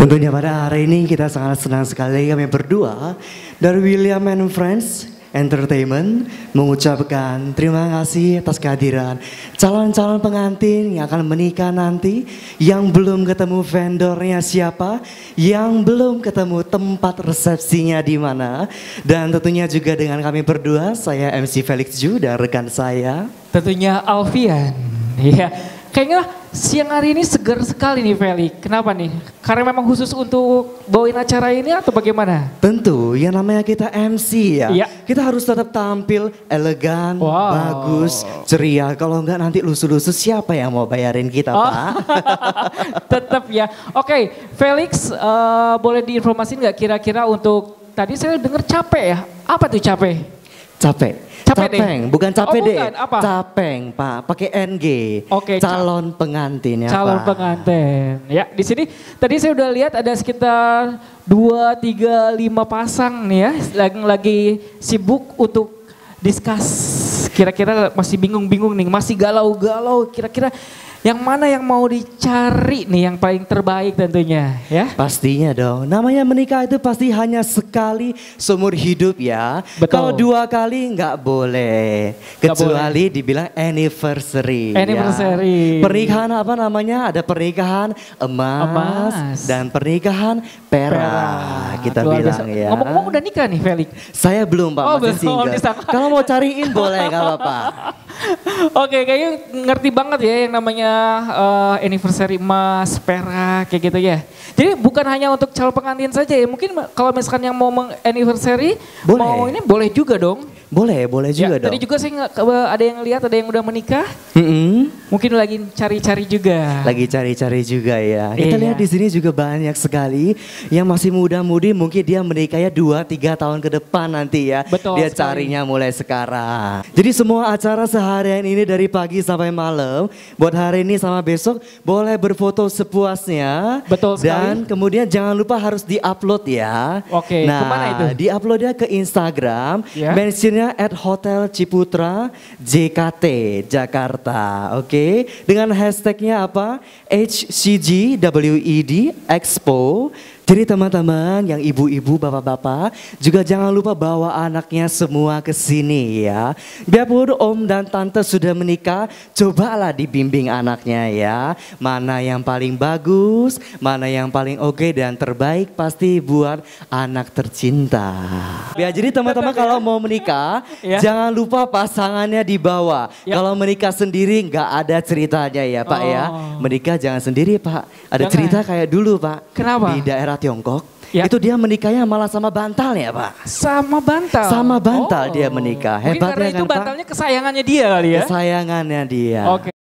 Tentunya pada hari ini kita sangat senang sekali kami berdua dari William and Friends Entertainment mengucapkan terima kasih atas kehadiran calon-calon pengantin yang akan menikah nanti yang belum ketemu vendornya siapa, yang belum ketemu tempat resepsinya di mana dan tentunya juga dengan kami berdua saya MC Felix Ju dan rekan saya tentunya Alfian. Ya, Kayaknya siang hari ini segar sekali nih Feli. Kenapa nih? Karena memang khusus untuk bawain acara ini atau bagaimana? Tentu, yang namanya kita MC ya. ya. Kita harus tetap tampil elegan, wow. bagus, ceria. Kalau enggak nanti lusuh-lusuh siapa yang mau bayarin kita oh. Pak? tetap ya. Oke, Felix uh, boleh diinformasiin nggak kira-kira untuk tadi saya dengar capek ya. Apa tuh capek? Capek Capek capeng, bukan capek oh, deh. Bukan. Apa? Capeng, Pak. Pakai NG. Oke. calon pengantin ya, Calon pengantin. Ya, di sini tadi saya udah lihat ada sekitar dua, tiga, lima pasang nih ya lagi lagi sibuk untuk diskus. Kira-kira masih bingung-bingung nih, masih galau-galau kira-kira yang mana yang mau dicari nih yang paling terbaik tentunya ya? Pastinya dong. Namanya menikah itu pasti hanya sekali seumur hidup ya. Betul. Kalau dua kali nggak boleh. Kecuali boleh. dibilang anniversary. Ya. Anniversary. Ya. Pernikahan apa namanya? Ada pernikahan emas, emas. dan pernikahan perak. Pera. Kita Luar bilang biasa. ya. Ngomong-ngomong udah nikah nih Felix? Saya belum Pak, oh, masih belum, single. Kalau mau cariin boleh nggak apa-apa. Oke, okay, kayaknya ngerti banget ya yang namanya uh, anniversary emas, perak, kayak gitu ya. Jadi bukan hanya untuk calon pengantin saja ya. Mungkin kalau misalkan yang mau anniversary, boleh. mau ini boleh juga dong. Boleh, boleh ya, juga ya, dong. Tadi juga saya ada yang lihat ada yang udah menikah. Mm -hmm. Mungkin lagi cari-cari juga. Lagi cari-cari juga ya. Kita iya. lihat di sini juga banyak sekali yang masih muda-mudi mungkin dia menikahnya dua tiga tahun ke depan nanti ya. Betul dia sekali. carinya mulai sekarang. Jadi semua acara seharian ini dari pagi sampai malam buat hari ini sama besok boleh berfoto sepuasnya. Betul sekali. Dan kemudian jangan lupa harus diupload ya. Oke, nah, kemana itu? Diuploadnya ke Instagram, yeah. mentionnya at Hotel Ciputra JKT Jakarta. Jakarta. Oke, okay? dengan hashtagnya apa? HCGWED Expo jadi teman-teman yang ibu-ibu, bapak-bapak juga jangan lupa bawa anaknya semua ke sini ya. Biarpun om dan tante sudah menikah, cobalah dibimbing anaknya ya. Mana yang paling bagus, mana yang paling oke okay dan terbaik pasti buat anak tercinta. Ya jadi teman-teman kalau mau menikah, ya. jangan lupa pasangannya dibawa. Ya. Kalau menikah sendiri nggak ada ceritanya ya Pak ya. oh. ya. Menikah jangan sendiri Pak. Ada jangan. cerita ya? kayak dulu Pak. Kenapa? Di daerah Tiongkok, ya. itu dia menikahnya malah sama bantal ya Pak. Sama bantal? Sama bantal oh. dia menikah. Hebatnya kan, itu kan, bantalnya kesayangannya dia kali ya? Kesayangannya dia. Oke. Okay.